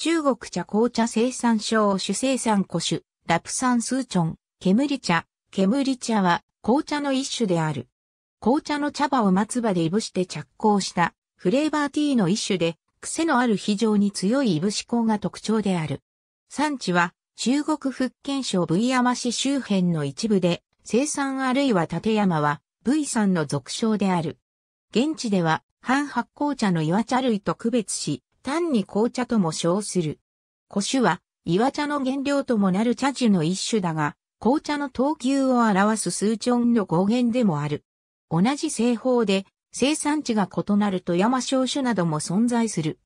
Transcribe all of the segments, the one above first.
中国茶紅茶生産症主生産古種、ラプサンスーチョン、煙茶、煙茶は紅茶の一種である。紅茶の茶葉を松葉でいぶして着工したフレーバーティーの一種で、癖のある非常に強いいぶし香が特徴である。産地は中国福建省ブイヤマ市周辺の一部で、生産あるいは立山は V さんの俗称である。現地では、半発酵茶の岩茶類と区別し、単に紅茶とも称する。古酒は、岩茶の原料ともなる茶樹の一種だが、紅茶の等級を表す数値の語源でもある。同じ製法で、生産地が異なる富山小種なども存在する。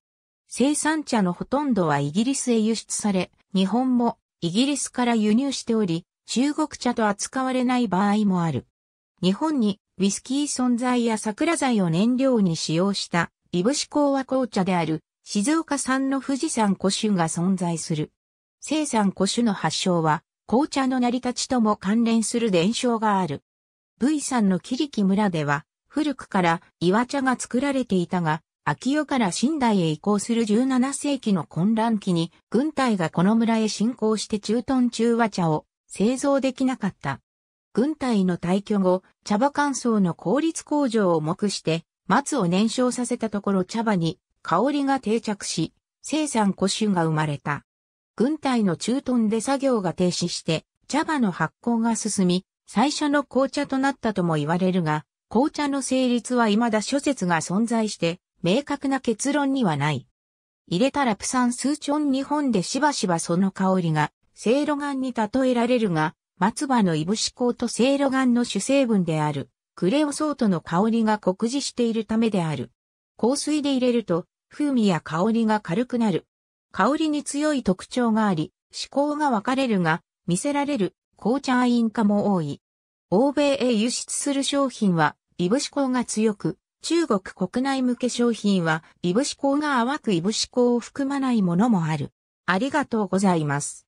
生産茶のほとんどはイギリスへ輸出され、日本もイギリスから輸入しており、中国茶と扱われない場合もある。日本にウィスキー存在や桜材を燃料に使用した、いぶしウは紅茶である静岡産の富士山古種が存在する。生産古種の発祥は、紅茶の成り立ちとも関連する伝承がある。V 山のキリキ村では、古くから岩茶が作られていたが、秋代から新代へ移行する17世紀の混乱期に、軍隊がこの村へ侵攻して中屯中和茶を製造できなかった。軍隊の退去後、茶葉乾燥の効率向上を目して、松を燃焼させたところ茶葉に香りが定着し、生産古酒が生まれた。軍隊の駐屯で作業が停止して、茶葉の発酵が進み、最初の紅茶となったとも言われるが、紅茶の成立は未だ諸説が存在して、明確な結論にはない。入れたらプサンスーチョン日本でしばしばその香りが、セイロガンに例えられるが、松葉のいぶし香とセイロガンの主成分である、クレオソートの香りが酷似しているためである。香水で入れると、風味や香りが軽くなる。香りに強い特徴があり、思考が分かれるが、見せられる紅茶飲化も多い。欧米へ輸出する商品は、イブシ香が強く、中国国内向け商品は、イブシ香が淡くイブシ香を含まないものもある。ありがとうございます。